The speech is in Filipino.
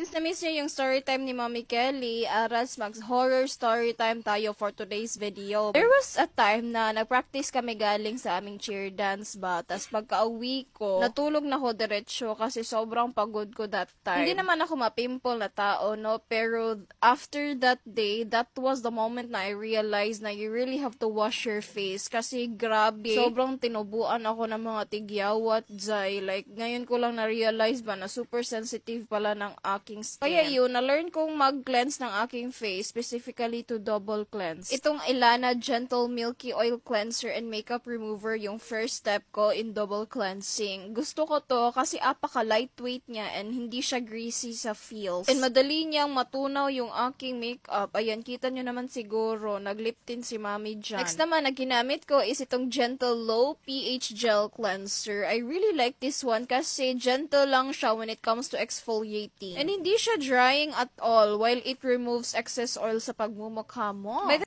Since na-miss nyo yung story time ni Mommy Kelly, aras uh, mag-horror story time tayo for today's video. There was a time na nag-practice kami galing sa aming cheer dance ba, tas pagka-uwi ko, natulog na ko diretsyo kasi sobrang pagod ko that time. Hindi naman ako mapimple na tao, no? Pero after that day, that was the moment na I realized na you really have to wash your face kasi grabe, sobrang tinubuan ako ng mga tigyawat, jay. Like, ngayon ko lang na-realize ba na super sensitive pala ng aking aking oh, skin. Kaya yun, na-learn kong mag-cleanse ng aking face, specifically to double cleanse. Itong Elana Gentle Milky Oil Cleanser and Makeup Remover yung first step ko in double cleansing. Gusto ko to kasi apaka-lightweight niya and hindi siya greasy sa feels. And madali niyang matunaw yung aking makeup. Ayan, kita nyo naman siguro, naglip tint si Mami dyan. Next naman na ginamit ko is itong Gentle Low pH Gel Cleanser. I really like this one kasi gentle lang siya when it comes to exfoliating. And hindi siya drying at all while it removes excess oil sa pagmumukha mo.